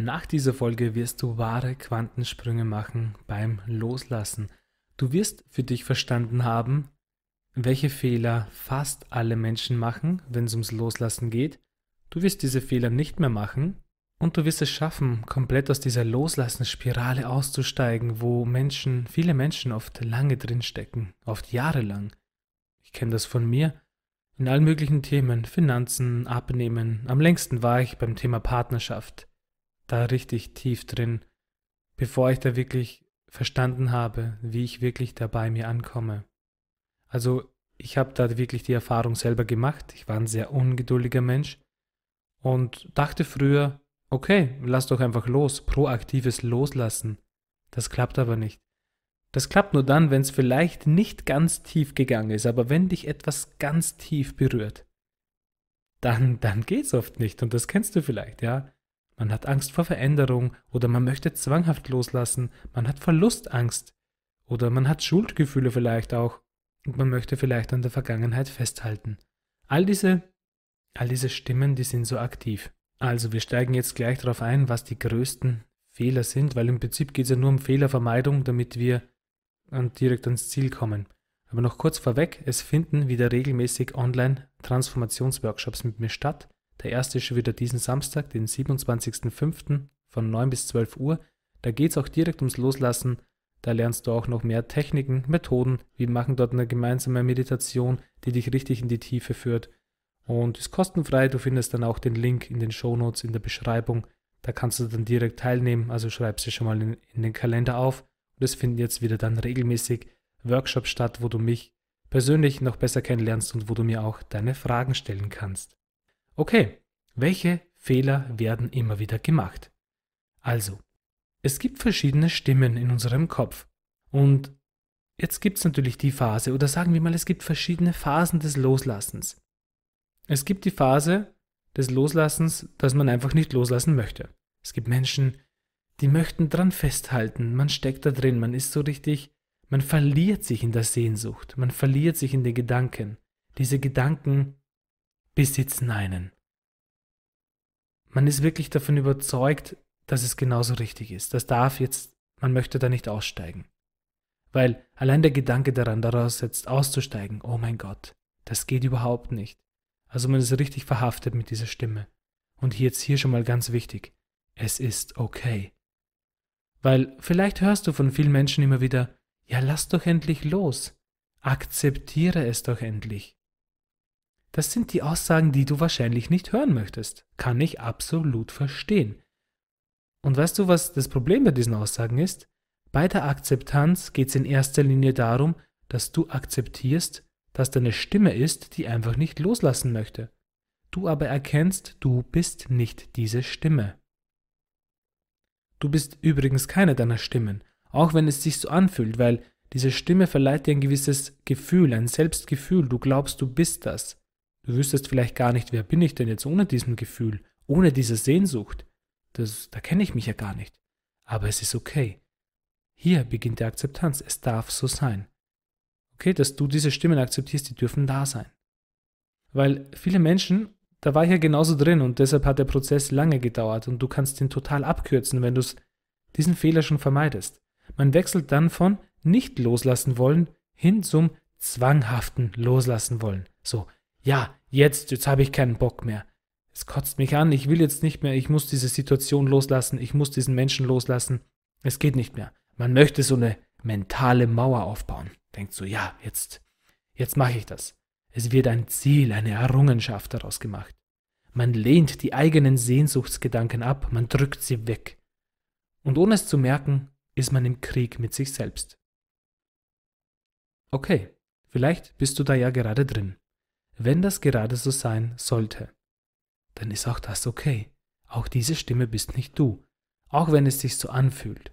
Nach dieser Folge wirst du wahre Quantensprünge machen beim Loslassen. Du wirst für dich verstanden haben, welche Fehler fast alle Menschen machen, wenn es ums Loslassen geht. Du wirst diese Fehler nicht mehr machen und du wirst es schaffen, komplett aus dieser Loslassenspirale auszusteigen, wo Menschen, viele Menschen oft lange drinstecken, oft jahrelang. Ich kenne das von mir. In allen möglichen Themen, Finanzen, Abnehmen. Am längsten war ich beim Thema Partnerschaft da richtig tief drin, bevor ich da wirklich verstanden habe, wie ich wirklich da bei mir ankomme. Also ich habe da wirklich die Erfahrung selber gemacht. Ich war ein sehr ungeduldiger Mensch und dachte früher, okay, lass doch einfach los, proaktives Loslassen. Das klappt aber nicht. Das klappt nur dann, wenn es vielleicht nicht ganz tief gegangen ist, aber wenn dich etwas ganz tief berührt, dann, dann geht's oft nicht. Und das kennst du vielleicht, ja man hat Angst vor Veränderung oder man möchte zwanghaft loslassen, man hat Verlustangst oder man hat Schuldgefühle vielleicht auch und man möchte vielleicht an der Vergangenheit festhalten. All diese, all diese Stimmen, die sind so aktiv. Also wir steigen jetzt gleich darauf ein, was die größten Fehler sind, weil im Prinzip geht es ja nur um Fehlervermeidung, damit wir ähm, direkt ans Ziel kommen. Aber noch kurz vorweg, es finden wieder regelmäßig online Transformationsworkshops mit mir statt. Der erste ist schon wieder diesen Samstag, den 27.05. von 9 bis 12 Uhr. Da geht es auch direkt ums Loslassen. Da lernst du auch noch mehr Techniken, Methoden. Wir machen dort eine gemeinsame Meditation, die dich richtig in die Tiefe führt. Und ist kostenfrei. Du findest dann auch den Link in den Shownotes in der Beschreibung. Da kannst du dann direkt teilnehmen. Also schreib sie schon mal in, in den Kalender auf. Und es finden jetzt wieder dann regelmäßig Workshops statt, wo du mich persönlich noch besser kennenlernst und wo du mir auch deine Fragen stellen kannst. Okay, welche Fehler werden immer wieder gemacht? Also, es gibt verschiedene Stimmen in unserem Kopf. Und jetzt gibt es natürlich die Phase, oder sagen wir mal, es gibt verschiedene Phasen des Loslassens. Es gibt die Phase des Loslassens, dass man einfach nicht loslassen möchte. Es gibt Menschen, die möchten dran festhalten, man steckt da drin, man ist so richtig, man verliert sich in der Sehnsucht, man verliert sich in den Gedanken. Diese Gedanken besitzen einen. Man ist wirklich davon überzeugt, dass es genauso richtig ist. Das darf jetzt, man möchte da nicht aussteigen. Weil allein der Gedanke daran, daraus jetzt auszusteigen, oh mein Gott, das geht überhaupt nicht. Also man ist richtig verhaftet mit dieser Stimme. Und jetzt hier schon mal ganz wichtig, es ist okay. Weil vielleicht hörst du von vielen Menschen immer wieder, ja lass doch endlich los, akzeptiere es doch endlich. Das sind die Aussagen, die du wahrscheinlich nicht hören möchtest. Kann ich absolut verstehen. Und weißt du, was das Problem bei diesen Aussagen ist? Bei der Akzeptanz geht es in erster Linie darum, dass du akzeptierst, dass deine Stimme ist, die einfach nicht loslassen möchte. Du aber erkennst, du bist nicht diese Stimme. Du bist übrigens keine deiner Stimmen, auch wenn es sich so anfühlt, weil diese Stimme verleiht dir ein gewisses Gefühl, ein Selbstgefühl, du glaubst, du bist das. Du wüsstest vielleicht gar nicht, wer bin ich denn jetzt ohne diesem Gefühl, ohne diese Sehnsucht. Das, da kenne ich mich ja gar nicht. Aber es ist okay. Hier beginnt die Akzeptanz. Es darf so sein. Okay, dass du diese Stimmen akzeptierst, die dürfen da sein. Weil viele Menschen, da war ich ja genauso drin und deshalb hat der Prozess lange gedauert und du kannst ihn total abkürzen, wenn du diesen Fehler schon vermeidest. Man wechselt dann von nicht loslassen wollen hin zum zwanghaften loslassen wollen. So, ja, jetzt, jetzt habe ich keinen Bock mehr. Es kotzt mich an, ich will jetzt nicht mehr, ich muss diese Situation loslassen, ich muss diesen Menschen loslassen. Es geht nicht mehr. Man möchte so eine mentale Mauer aufbauen. Denkt so, ja, jetzt, jetzt mache ich das. Es wird ein Ziel, eine Errungenschaft daraus gemacht. Man lehnt die eigenen Sehnsuchtsgedanken ab, man drückt sie weg. Und ohne es zu merken, ist man im Krieg mit sich selbst. Okay, vielleicht bist du da ja gerade drin. Wenn das gerade so sein sollte, dann ist auch das okay. Auch diese Stimme bist nicht du, auch wenn es sich so anfühlt.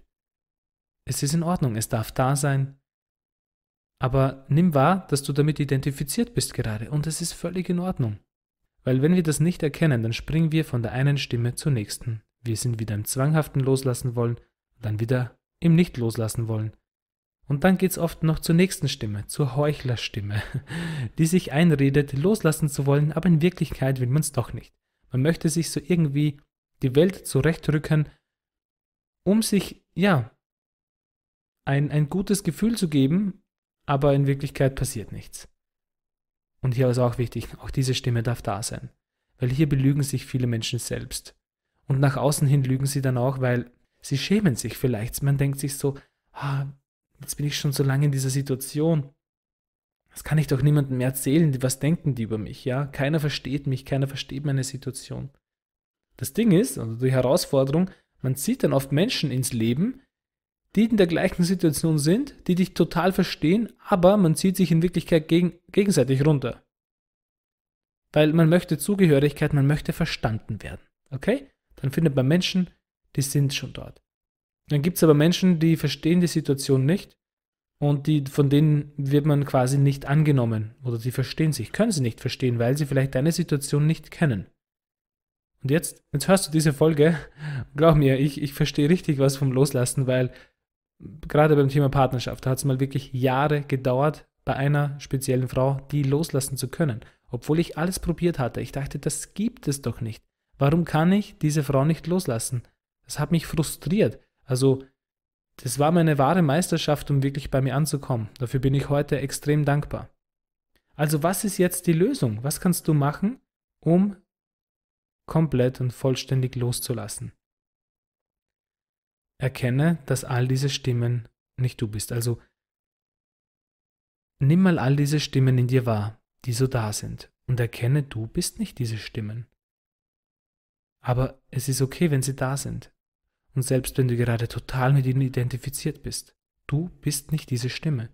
Es ist in Ordnung, es darf da sein, aber nimm wahr, dass du damit identifiziert bist gerade und es ist völlig in Ordnung. Weil wenn wir das nicht erkennen, dann springen wir von der einen Stimme zur nächsten. Wir sind wieder im zwanghaften Loslassen wollen, dann wieder im Nicht loslassen wollen. Und dann geht's oft noch zur nächsten Stimme, zur Heuchlerstimme, die sich einredet, loslassen zu wollen, aber in Wirklichkeit will man es doch nicht. Man möchte sich so irgendwie die Welt zurechtrücken, um sich, ja, ein, ein gutes Gefühl zu geben, aber in Wirklichkeit passiert nichts. Und hier ist auch wichtig, auch diese Stimme darf da sein, weil hier belügen sich viele Menschen selbst. Und nach außen hin lügen sie dann auch, weil sie schämen sich vielleicht. Man denkt sich so, ah, Jetzt bin ich schon so lange in dieser Situation. Das kann ich doch niemandem mehr erzählen. Was denken die über mich? Ja, keiner versteht mich, keiner versteht meine Situation. Das Ding ist, also die Herausforderung, man zieht dann oft Menschen ins Leben, die in der gleichen Situation sind, die dich total verstehen, aber man zieht sich in Wirklichkeit gegen, gegenseitig runter. Weil man möchte Zugehörigkeit, man möchte verstanden werden. Okay? Dann findet man Menschen, die sind schon dort. Dann gibt es aber Menschen, die verstehen die Situation nicht und die, von denen wird man quasi nicht angenommen oder sie verstehen sich, können sie nicht verstehen, weil sie vielleicht deine Situation nicht kennen. Und jetzt, jetzt hörst du diese Folge, glaub mir, ich, ich verstehe richtig was vom Loslassen, weil gerade beim Thema Partnerschaft, da hat es mal wirklich Jahre gedauert, bei einer speziellen Frau, die loslassen zu können. Obwohl ich alles probiert hatte. Ich dachte, das gibt es doch nicht. Warum kann ich diese Frau nicht loslassen? Das hat mich frustriert. Also das war meine wahre Meisterschaft, um wirklich bei mir anzukommen. Dafür bin ich heute extrem dankbar. Also was ist jetzt die Lösung? Was kannst du machen, um komplett und vollständig loszulassen? Erkenne, dass all diese Stimmen nicht du bist. Also nimm mal all diese Stimmen in dir wahr, die so da sind, und erkenne, du bist nicht diese Stimmen. Aber es ist okay, wenn sie da sind. Und selbst wenn du gerade total mit ihnen identifiziert bist, du bist nicht diese Stimme.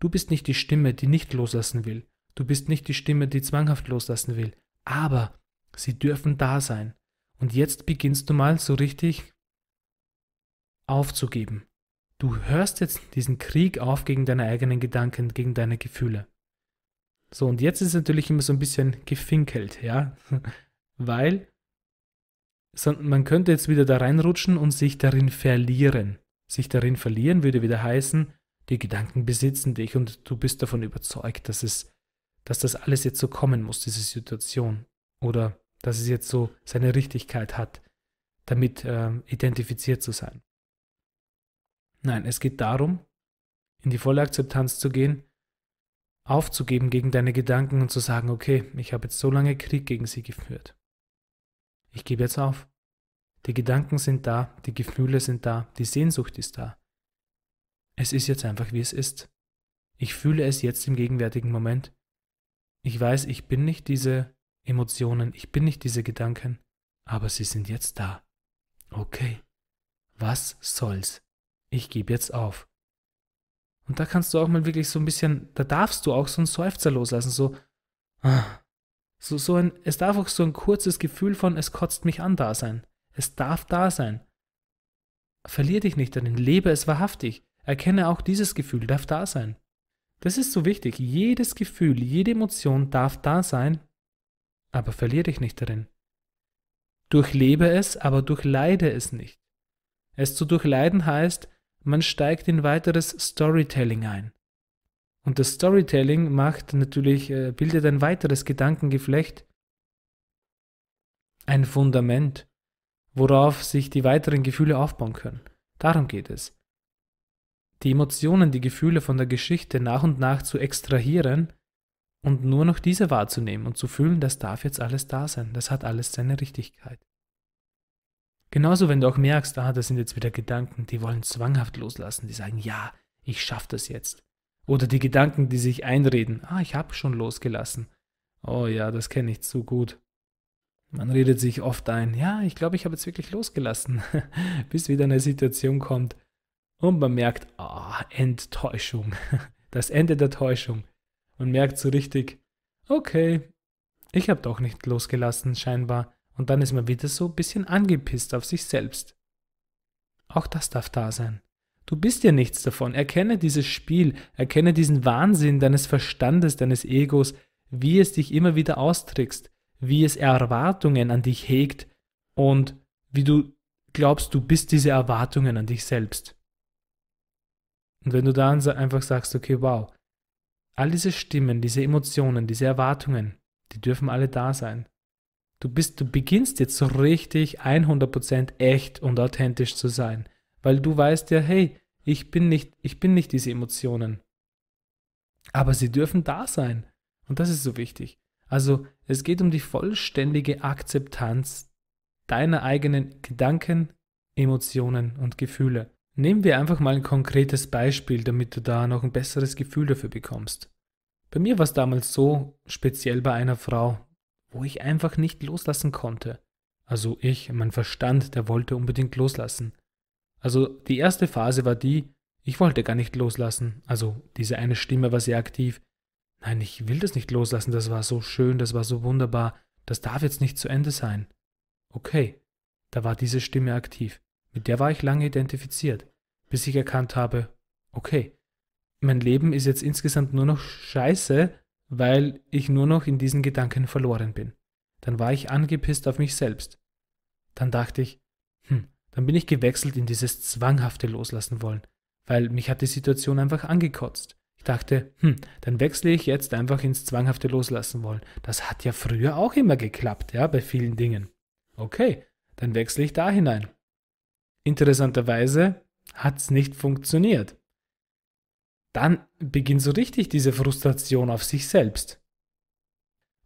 Du bist nicht die Stimme, die nicht loslassen will. Du bist nicht die Stimme, die zwanghaft loslassen will. Aber sie dürfen da sein. Und jetzt beginnst du mal so richtig aufzugeben. Du hörst jetzt diesen Krieg auf gegen deine eigenen Gedanken, gegen deine Gefühle. So, und jetzt ist es natürlich immer so ein bisschen gefinkelt, ja? Weil sondern man könnte jetzt wieder da reinrutschen und sich darin verlieren. Sich darin verlieren würde wieder heißen, die Gedanken besitzen dich und du bist davon überzeugt, dass es, dass das alles jetzt so kommen muss, diese Situation. Oder dass es jetzt so seine Richtigkeit hat, damit äh, identifiziert zu sein. Nein, es geht darum, in die volle Akzeptanz zu gehen, aufzugeben gegen deine Gedanken und zu sagen, okay, ich habe jetzt so lange Krieg gegen sie geführt ich gebe jetzt auf. Die Gedanken sind da, die Gefühle sind da, die Sehnsucht ist da. Es ist jetzt einfach, wie es ist. Ich fühle es jetzt im gegenwärtigen Moment. Ich weiß, ich bin nicht diese Emotionen, ich bin nicht diese Gedanken, aber sie sind jetzt da. Okay, was soll's? Ich gebe jetzt auf. Und da kannst du auch mal wirklich so ein bisschen, da darfst du auch so einen Seufzer loslassen, so, ah, so, so ein, es darf auch so ein kurzes Gefühl von, es kotzt mich an da sein. Es darf da sein. Verlier dich nicht darin, lebe es wahrhaftig. Erkenne auch dieses Gefühl darf da sein. Das ist so wichtig. Jedes Gefühl, jede Emotion darf da sein, aber verlier dich nicht darin. Durchlebe es, aber durchleide es nicht. Es zu durchleiden heißt, man steigt in weiteres Storytelling ein. Und das Storytelling macht natürlich, äh, bildet ein weiteres Gedankengeflecht, ein Fundament, worauf sich die weiteren Gefühle aufbauen können. Darum geht es. Die Emotionen, die Gefühle von der Geschichte nach und nach zu extrahieren und nur noch diese wahrzunehmen und zu fühlen, das darf jetzt alles da sein, das hat alles seine Richtigkeit. Genauso, wenn du auch merkst, ah, das sind jetzt wieder Gedanken, die wollen zwanghaft loslassen, die sagen, ja, ich schaffe das jetzt. Oder die Gedanken, die sich einreden. Ah, ich habe schon losgelassen. Oh ja, das kenne ich zu gut. Man redet sich oft ein, ja, ich glaube, ich habe jetzt wirklich losgelassen, bis wieder eine Situation kommt und man merkt, ah, oh, Enttäuschung, das Ende der Täuschung. Man merkt so richtig, okay, ich habe doch nicht losgelassen scheinbar und dann ist man wieder so ein bisschen angepisst auf sich selbst. Auch das darf da sein. Du bist ja nichts davon. Erkenne dieses Spiel, erkenne diesen Wahnsinn deines Verstandes, deines Egos, wie es dich immer wieder austrickst, wie es Erwartungen an dich hegt und wie du glaubst, du bist diese Erwartungen an dich selbst. Und wenn du dann einfach sagst, okay, wow, all diese Stimmen, diese Emotionen, diese Erwartungen, die dürfen alle da sein. Du bist, du beginnst jetzt so richtig 100% echt und authentisch zu sein weil du weißt ja, hey, ich bin nicht, ich bin nicht diese Emotionen. Aber sie dürfen da sein. Und das ist so wichtig. Also es geht um die vollständige Akzeptanz deiner eigenen Gedanken, Emotionen und Gefühle. Nehmen wir einfach mal ein konkretes Beispiel, damit du da noch ein besseres Gefühl dafür bekommst. Bei mir war es damals so, speziell bei einer Frau, wo ich einfach nicht loslassen konnte. Also ich, mein Verstand, der wollte unbedingt loslassen. Also die erste Phase war die, ich wollte gar nicht loslassen. Also diese eine Stimme war sehr aktiv. Nein, ich will das nicht loslassen, das war so schön, das war so wunderbar, das darf jetzt nicht zu Ende sein. Okay, da war diese Stimme aktiv. Mit der war ich lange identifiziert, bis ich erkannt habe, okay, mein Leben ist jetzt insgesamt nur noch scheiße, weil ich nur noch in diesen Gedanken verloren bin. Dann war ich angepisst auf mich selbst. Dann dachte ich, dann bin ich gewechselt in dieses zwanghafte Loslassen wollen, weil mich hat die Situation einfach angekotzt. Ich dachte, hm, dann wechsle ich jetzt einfach ins zwanghafte Loslassen wollen. Das hat ja früher auch immer geklappt, ja, bei vielen Dingen. Okay, dann wechsle ich da hinein. Interessanterweise hat's nicht funktioniert. Dann beginnt so richtig diese Frustration auf sich selbst.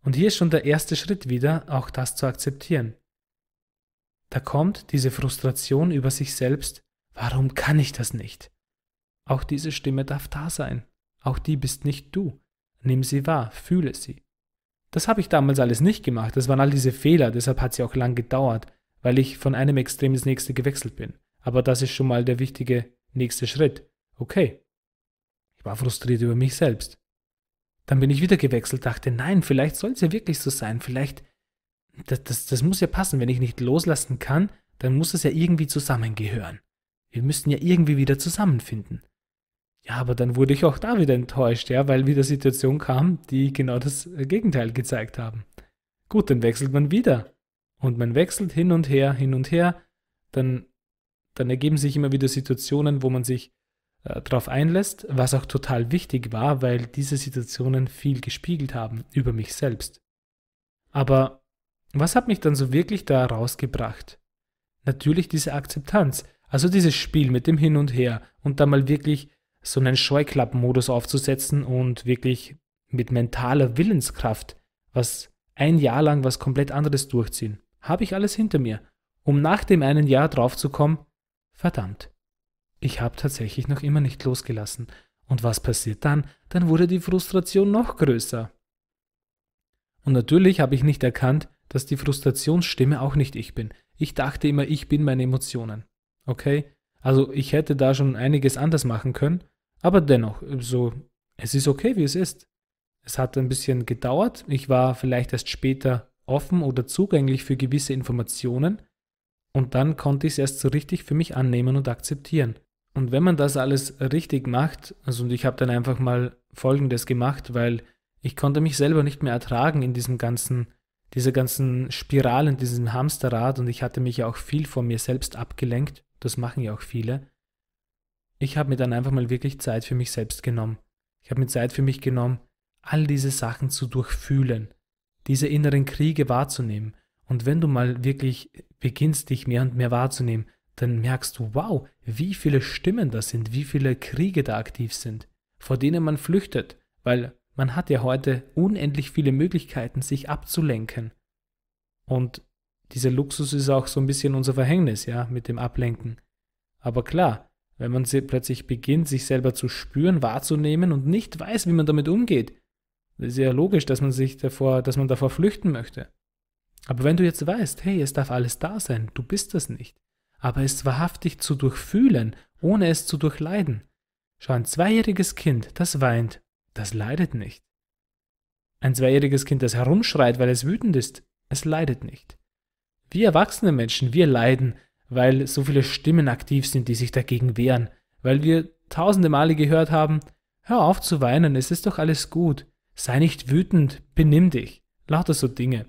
Und hier ist schon der erste Schritt wieder, auch das zu akzeptieren. Da kommt diese Frustration über sich selbst, warum kann ich das nicht? Auch diese Stimme darf da sein. Auch die bist nicht du. Nimm sie wahr, fühle sie. Das habe ich damals alles nicht gemacht, das waren all diese Fehler, deshalb hat sie auch lang gedauert, weil ich von einem Extrem ins nächste gewechselt bin. Aber das ist schon mal der wichtige nächste Schritt. Okay. Ich war frustriert über mich selbst. Dann bin ich wieder gewechselt, dachte, nein, vielleicht soll es ja wirklich so sein, vielleicht das, das, das muss ja passen. Wenn ich nicht loslassen kann, dann muss es ja irgendwie zusammengehören. Wir müssten ja irgendwie wieder zusammenfinden. Ja, aber dann wurde ich auch da wieder enttäuscht, ja, weil wieder Situationen kamen, die genau das äh, Gegenteil gezeigt haben. Gut, dann wechselt man wieder. Und man wechselt hin und her, hin und her. Dann, dann ergeben sich immer wieder Situationen, wo man sich äh, darauf einlässt, was auch total wichtig war, weil diese Situationen viel gespiegelt haben über mich selbst. Aber was hat mich dann so wirklich da rausgebracht? Natürlich diese Akzeptanz, also dieses Spiel mit dem Hin und Her und da mal wirklich so einen Scheuklappenmodus aufzusetzen und wirklich mit mentaler Willenskraft was ein Jahr lang was komplett anderes durchziehen. Habe ich alles hinter mir, um nach dem einen Jahr draufzukommen, verdammt, ich habe tatsächlich noch immer nicht losgelassen. Und was passiert dann? Dann wurde die Frustration noch größer. Und natürlich habe ich nicht erkannt, dass die Frustrationsstimme auch nicht ich bin. Ich dachte immer, ich bin meine Emotionen. Okay? Also ich hätte da schon einiges anders machen können, aber dennoch, so, es ist okay, wie es ist. Es hat ein bisschen gedauert. Ich war vielleicht erst später offen oder zugänglich für gewisse Informationen und dann konnte ich es erst so richtig für mich annehmen und akzeptieren. Und wenn man das alles richtig macht, also und ich habe dann einfach mal Folgendes gemacht, weil ich konnte mich selber nicht mehr ertragen in diesem ganzen diese ganzen Spiralen, diesen Hamsterrad und ich hatte mich ja auch viel von mir selbst abgelenkt, das machen ja auch viele. Ich habe mir dann einfach mal wirklich Zeit für mich selbst genommen. Ich habe mir Zeit für mich genommen, all diese Sachen zu durchfühlen, diese inneren Kriege wahrzunehmen. Und wenn du mal wirklich beginnst, dich mehr und mehr wahrzunehmen, dann merkst du, wow, wie viele Stimmen da sind, wie viele Kriege da aktiv sind, vor denen man flüchtet, weil man hat ja heute unendlich viele Möglichkeiten, sich abzulenken. Und dieser Luxus ist auch so ein bisschen unser Verhängnis, ja, mit dem Ablenken. Aber klar, wenn man plötzlich beginnt, sich selber zu spüren, wahrzunehmen und nicht weiß, wie man damit umgeht, ist ja logisch, dass man sich davor, dass man davor flüchten möchte. Aber wenn du jetzt weißt, hey, es darf alles da sein, du bist das nicht, aber es wahrhaftig zu durchfühlen, ohne es zu durchleiden. Schau, ein zweijähriges Kind, das weint, das leidet nicht. Ein zweijähriges Kind, das herumschreit, weil es wütend ist, es leidet nicht. Wir erwachsene Menschen, wir leiden, weil so viele Stimmen aktiv sind, die sich dagegen wehren, weil wir tausende Male gehört haben, hör auf zu weinen, es ist doch alles gut, sei nicht wütend, benimm dich, lauter so Dinge.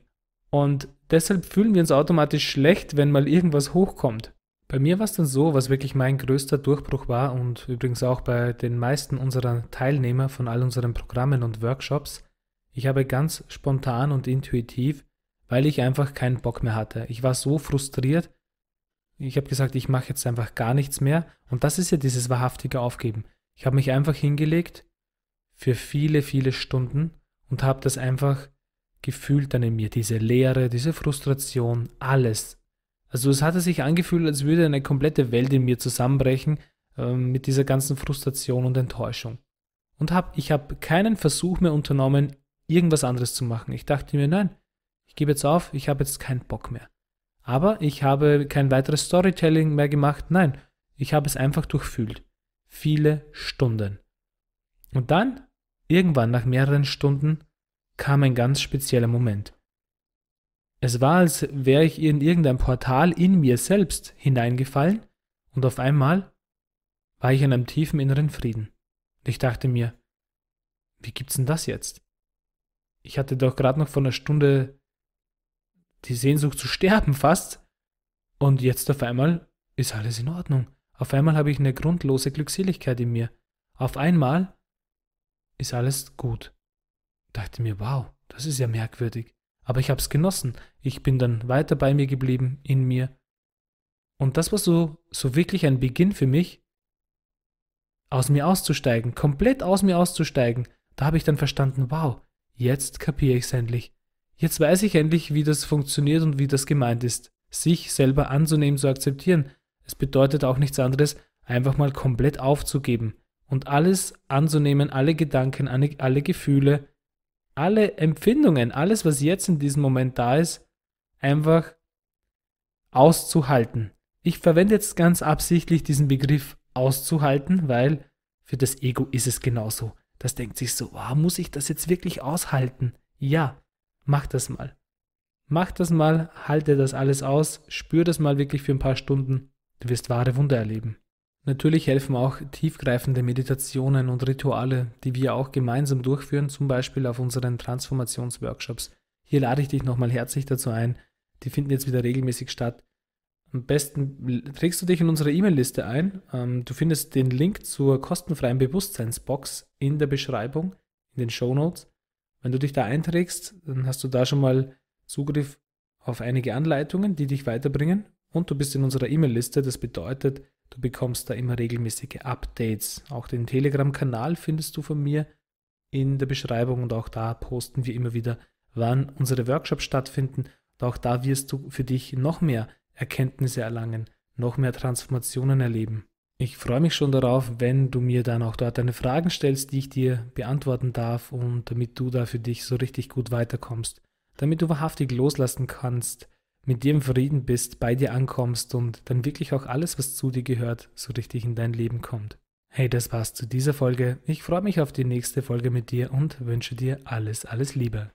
Und deshalb fühlen wir uns automatisch schlecht, wenn mal irgendwas hochkommt. Bei mir war es dann so, was wirklich mein größter Durchbruch war und übrigens auch bei den meisten unserer Teilnehmer von all unseren Programmen und Workshops, ich habe ganz spontan und intuitiv, weil ich einfach keinen Bock mehr hatte. Ich war so frustriert, ich habe gesagt, ich mache jetzt einfach gar nichts mehr und das ist ja dieses wahrhaftige Aufgeben. Ich habe mich einfach hingelegt für viele, viele Stunden und habe das einfach gefühlt dann in mir, diese Leere, diese Frustration, alles also es hatte sich angefühlt, als würde eine komplette Welt in mir zusammenbrechen äh, mit dieser ganzen Frustration und Enttäuschung. Und hab, ich habe keinen Versuch mehr unternommen, irgendwas anderes zu machen. Ich dachte mir, nein, ich gebe jetzt auf, ich habe jetzt keinen Bock mehr. Aber ich habe kein weiteres Storytelling mehr gemacht, nein, ich habe es einfach durchfühlt. Viele Stunden. Und dann, irgendwann nach mehreren Stunden, kam ein ganz spezieller Moment. Es war, als wäre ich in irgendein Portal in mir selbst hineingefallen und auf einmal war ich in einem tiefen inneren Frieden. Und ich dachte mir, wie gibt's denn das jetzt? Ich hatte doch gerade noch vor einer Stunde die Sehnsucht zu sterben fast und jetzt auf einmal ist alles in Ordnung. Auf einmal habe ich eine grundlose Glückseligkeit in mir. Auf einmal ist alles gut. dachte mir, wow, das ist ja merkwürdig. Aber ich habe es genossen. Ich bin dann weiter bei mir geblieben, in mir. Und das war so, so wirklich ein Beginn für mich, aus mir auszusteigen, komplett aus mir auszusteigen. Da habe ich dann verstanden, wow, jetzt kapiere ich es endlich. Jetzt weiß ich endlich, wie das funktioniert und wie das gemeint ist. Sich selber anzunehmen, zu akzeptieren. Es bedeutet auch nichts anderes, einfach mal komplett aufzugeben und alles anzunehmen, alle Gedanken, alle Gefühle, alle Empfindungen, alles, was jetzt in diesem Moment da ist, einfach auszuhalten. Ich verwende jetzt ganz absichtlich diesen Begriff auszuhalten, weil für das Ego ist es genauso. Das denkt sich so, oh, muss ich das jetzt wirklich aushalten? Ja, mach das mal. Mach das mal, halte das alles aus, spür das mal wirklich für ein paar Stunden. Du wirst wahre Wunder erleben. Natürlich helfen auch tiefgreifende Meditationen und Rituale, die wir auch gemeinsam durchführen, zum Beispiel auf unseren Transformationsworkshops. Hier lade ich dich nochmal herzlich dazu ein. Die finden jetzt wieder regelmäßig statt. Am besten trägst du dich in unsere E-Mail-Liste ein. Ähm, du findest den Link zur kostenfreien Bewusstseinsbox in der Beschreibung, in den Show Notes. Wenn du dich da einträgst, dann hast du da schon mal Zugriff auf einige Anleitungen, die dich weiterbringen. Und du bist in unserer E-Mail-Liste. Das bedeutet, Du bekommst da immer regelmäßige Updates. Auch den Telegram-Kanal findest du von mir in der Beschreibung und auch da posten wir immer wieder, wann unsere Workshops stattfinden. Und auch da wirst du für dich noch mehr Erkenntnisse erlangen, noch mehr Transformationen erleben. Ich freue mich schon darauf, wenn du mir dann auch dort deine Fragen stellst, die ich dir beantworten darf und damit du da für dich so richtig gut weiterkommst, damit du wahrhaftig loslassen kannst, mit dir im Frieden bist, bei dir ankommst und dann wirklich auch alles, was zu dir gehört, so richtig in dein Leben kommt. Hey, das war's zu dieser Folge. Ich freue mich auf die nächste Folge mit dir und wünsche dir alles, alles Liebe.